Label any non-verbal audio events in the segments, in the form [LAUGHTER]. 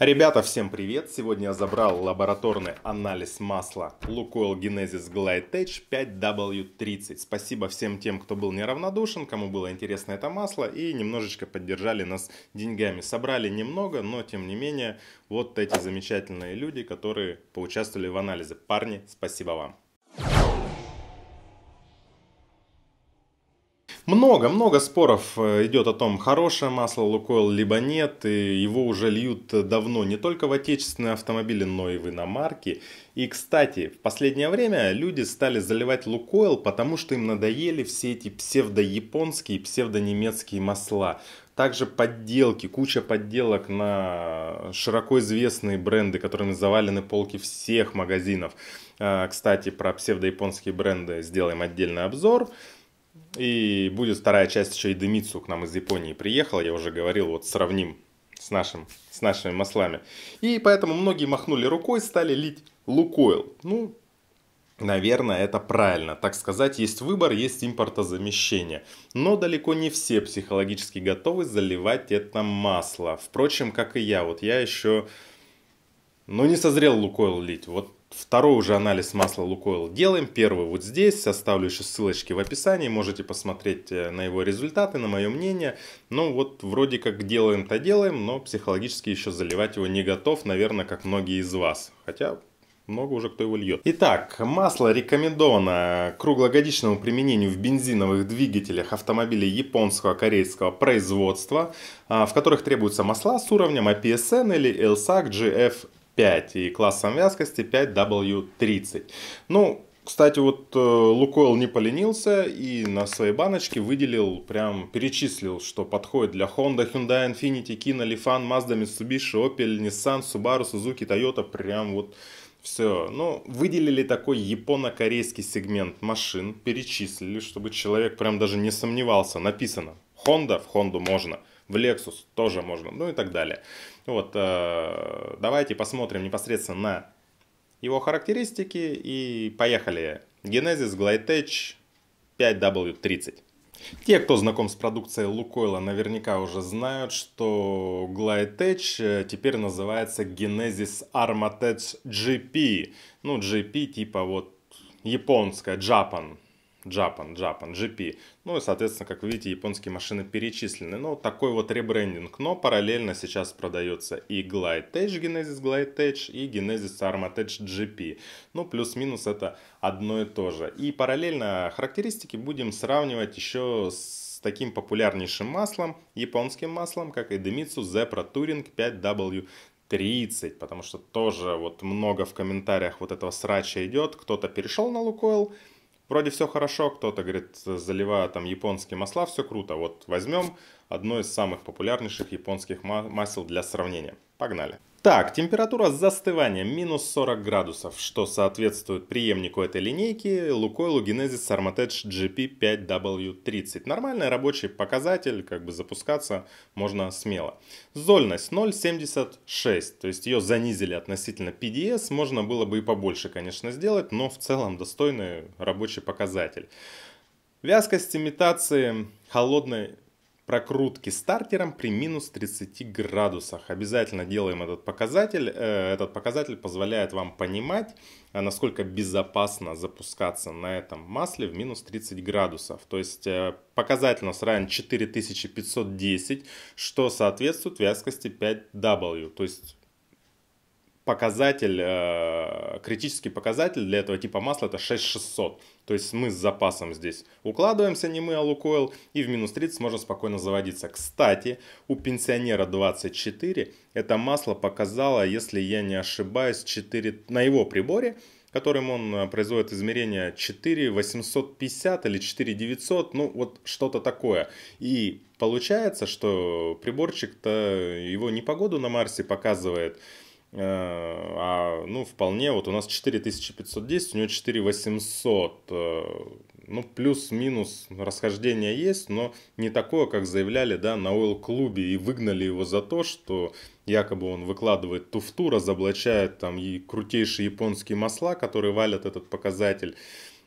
Ребята, всем привет! Сегодня я забрал лабораторный анализ масла Lukoil Genesis Glide Edge 5W30. Спасибо всем тем, кто был неравнодушен, кому было интересно это масло и немножечко поддержали нас деньгами. Собрали немного, но тем не менее, вот эти замечательные люди, которые поучаствовали в анализе. Парни, спасибо вам! Много-много споров э, идет о том, хорошее масло Лукойл либо нет. И его уже льют э, давно не только в отечественные автомобили, но и в иномарки. И, кстати, в последнее время люди стали заливать Лукойл, потому что им надоели все эти псевдо-японские, псевдо-немецкие масла. Также подделки, куча подделок на широко известные бренды, которыми завалены полки всех магазинов. Э, кстати, про псевдо-японские бренды сделаем отдельный обзор. И будет вторая часть еще и Демицу к нам из Японии приехала. Я уже говорил, вот сравним с, нашим, с нашими маслами. И поэтому многие махнули рукой, стали лить лукойл. Ну, Наверное, это правильно. Так сказать, есть выбор, есть импортозамещение. Но далеко не все психологически готовы заливать это масло. Впрочем, как и я. Вот я еще... Ну, не созрел Лукойл лить. Вот Второй уже анализ масла Лукойл делаем. Первый вот здесь. Оставлю еще ссылочки в описании. Можете посмотреть э, на его результаты, на мое мнение. Ну вот вроде как делаем-то делаем, но психологически еще заливать его не готов, наверное, как многие из вас. Хотя много уже кто его льет. Итак, масло рекомендовано круглогодичному применению в бензиновых двигателях автомобилей японского, корейского производства, а, в которых требуются масла с уровнем IPSN или LSAC GF 5 и классом вязкости 5W30. Ну, кстати, вот э, Лукойл не поленился и на своей баночке выделил, прям перечислил, что подходит для Honda, Hyundai, Infiniti, Kina Lifan, Mazda, Mitsubishi, Opel, Nissan, Subaru, Suzuki, Toyota, прям вот все. Ну, выделили такой японо-корейский сегмент машин, перечислили, чтобы человек прям даже не сомневался. Написано, Honda в Honda можно – в Lexus тоже можно, ну и так далее. Вот, э, давайте посмотрим непосредственно на его характеристики и поехали. Genesis GlideTech 5W30. Те, кто знаком с продукцией Лукойла, наверняка уже знают, что GlideTech э, теперь называется Genesis Armatech GP. Ну, GP типа вот японская, Japan, Japan, Japan, GP. Ну и, соответственно, как видите, японские машины перечислены. Ну, такой вот ребрендинг. Но параллельно сейчас продается и Glide Edge Genesis Glide Edge и Genesis Armat Edge GP. Ну, плюс-минус это одно и то же. И параллельно характеристики будем сравнивать еще с таким популярнейшим маслом, японским маслом, как и Idemitsu Zepra Touring 5W 30, потому что тоже вот много в комментариях вот этого срача идет. Кто-то перешел на Лукойл, вроде все хорошо, кто-то говорит, заливая там японские масла, все круто. Вот возьмем одно из самых популярнейших японских масел для сравнения. Погнали. Так, температура с застыванием минус 40 градусов, что соответствует преемнику этой линейки Lukoil Genesis Armatech GP5W30. Нормальный рабочий показатель, как бы запускаться можно смело. Зольность 0,76, то есть ее занизили относительно PDS, можно было бы и побольше, конечно, сделать, но в целом достойный рабочий показатель. Вязкость имитации холодной прокрутки стартером при минус 30 градусах. Обязательно делаем этот показатель. Э, этот показатель позволяет вам понимать, э, насколько безопасно запускаться на этом масле в минус 30 градусов. То есть э, показатель у нас равен 4510, что соответствует вязкости 5W. То есть показатель, э, критический показатель для этого типа масла это 6600. То есть мы с запасом здесь укладываемся, не мы, а Лукойл, и в минус 30 можно спокойно заводиться. Кстати, у пенсионера 24 это масло показало, если я не ошибаюсь, 4, на его приборе, которым он э, производит измерения 4850 или 4900, ну вот что-то такое. И получается, что приборчик-то э, его непогоду на Марсе показывает, а, ну, вполне, вот у нас 4510, у него 4800, э, ну, плюс-минус расхождение есть, но не такое, как заявляли, да, на ойл-клубе и выгнали его за то, что якобы он выкладывает туфту, разоблачает там и крутейшие японские масла, которые валят этот показатель.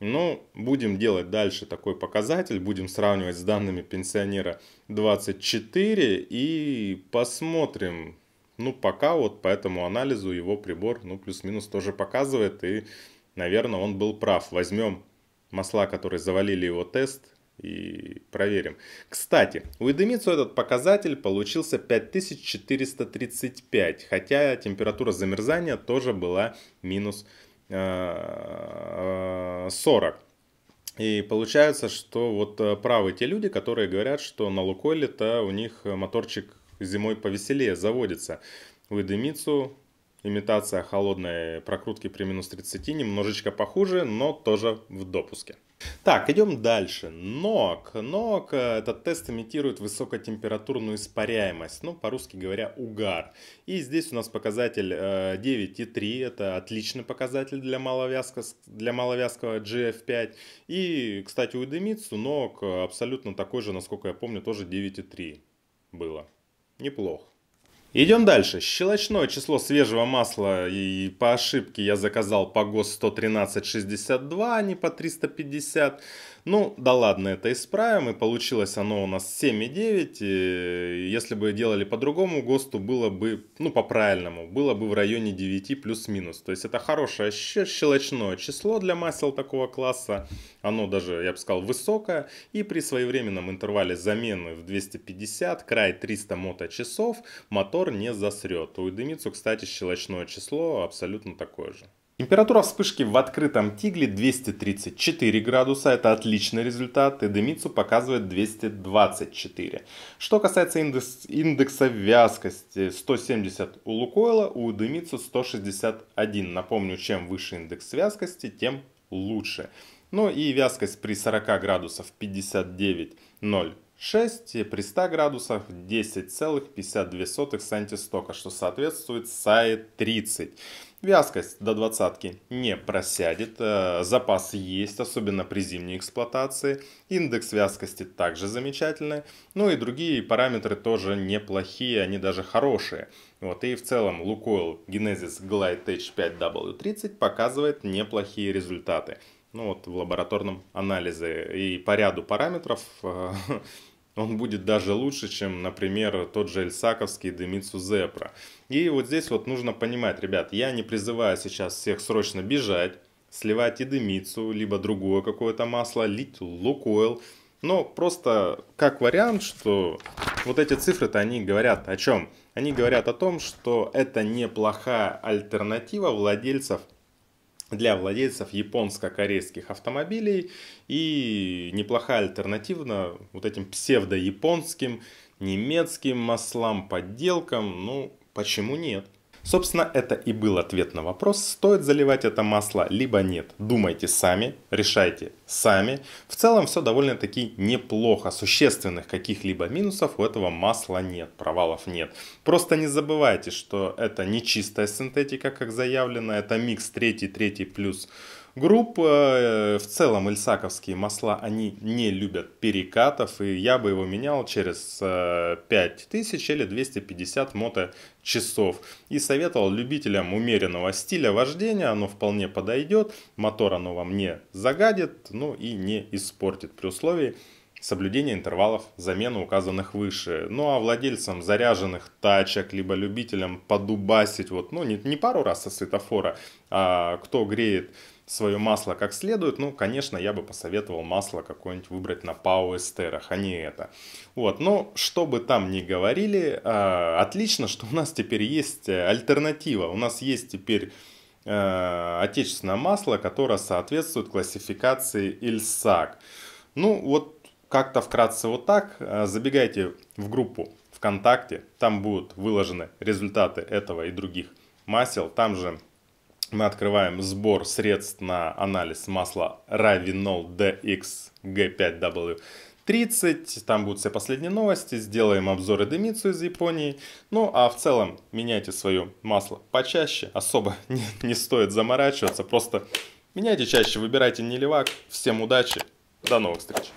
Но ну, будем делать дальше такой показатель, будем сравнивать с данными пенсионера 24 и посмотрим, ну, пока вот по этому анализу его прибор, ну, плюс-минус тоже показывает, и, наверное, он был прав. Возьмем масла, которые завалили его тест, и проверим. Кстати, у Эдемицу этот показатель получился 5435, хотя температура замерзания тоже была минус 40. Э, э, и получается, что вот э, правы те люди, которые говорят, что на Лукойле-то у них моторчик зимой повеселее заводится. Уэдемицу, имитация холодной прокрутки при минус 30, немножечко похуже, но тоже в допуске. Так, идем дальше. НОК. НОК, э, этот тест имитирует высокотемпературную испаряемость, ну, по-русски говоря, угар. И здесь у нас показатель 9,3, э, это отличный показатель для, маловязко, для маловязкого GF5. И, кстати, у Эдемицу НОК э, абсолютно такой же, насколько я помню, тоже 9,3 было неплохо. Идем дальше. Щелочное число свежего масла и по ошибке я заказал по ГОС 113,62, а не по 350. Ну, да ладно, это исправим, и получилось оно у нас 7,9. Если бы делали по-другому, ГОСТу было бы, ну, по-правильному, было бы в районе 9 плюс-минус. То есть это хорошее щелочное число для масел такого класса. Оно даже, я бы сказал, высокое. И при своевременном интервале замены в 250, край 300 моточасов, мотор не засрет. У Идемицу, кстати, щелочное число абсолютно такое же. Температура вспышки в открытом тигле 234 градуса, это отличный результат, и Демицу показывает 224. Что касается индекс, индекса вязкости 170 у Лукойла, у Демицу 161. Напомню, чем выше индекс вязкости, тем лучше. Ну и вязкость при 40 градусов 59,0 6 э, при 100 градусах 10,52 сантистока, что соответствует САИ 30. Вязкость до двадцатки не просядет, э, запас есть, особенно при зимней эксплуатации. Индекс вязкости также замечательный, ну и другие параметры тоже неплохие, они даже хорошие. Вот, и в целом Лукойл Genesis Glide H5W30 показывает неплохие результаты ну вот в лабораторном анализе. И по ряду параметров э, [LAUGHS] он будет даже лучше, чем, например, тот же Эльсаковский Демицу Зепра. И вот здесь вот нужно понимать, ребят, я не призываю сейчас всех срочно бежать, сливать и Эдемицу, либо другое какое-то масло, лить лукойл. Но просто как вариант, что вот эти цифры-то они говорят о чем? Они говорят о том, что это неплохая альтернатива владельцев для владельцев японско-корейских автомобилей и неплохая альтернатива вот этим псевдо-японским, немецким маслам, подделкам, ну почему нет? Собственно, это и был ответ на вопрос, стоит заливать это масло, либо нет. Думайте сами, решайте сами. В целом все довольно-таки неплохо. Существенных каких-либо минусов у этого масла нет, провалов нет. Просто не забывайте, что это не чистая синтетика, как заявлено, это микс 3-3 плюс групп. Э, в целом ильсаковские масла, они не любят перекатов, и я бы его менял через 5000 э, или 250 моточасов. И советовал любителям умеренного стиля вождения, оно вполне подойдет, мотор оно вам не загадит, ну и не испортит при условии, соблюдение интервалов замены указанных выше. Ну а владельцам заряженных тачек, либо любителям подубасить, вот, ну не, не пару раз со светофора, а кто греет свое масло как следует, ну, конечно, я бы посоветовал масло какое-нибудь выбрать на Пау Эстерах, а не это. Вот, но что бы там ни говорили, э, отлично, что у нас теперь есть э, альтернатива. У нас есть теперь э, отечественное масло, которое соответствует классификации Ильсак. Ну, вот как-то вкратце вот так. Э, забегайте в группу ВКонтакте, там будут выложены результаты этого и других масел. Там же мы открываем сбор средств на анализ масла Ravinol DX G5W30. Там будут все последние новости. Сделаем обзоры Демицу из Японии. Ну, а в целом меняйте свое масло почаще. Особо [LAUGHS] не, не стоит заморачиваться. Просто меняйте чаще, выбирайте не левак. Всем удачи. До новых встреч.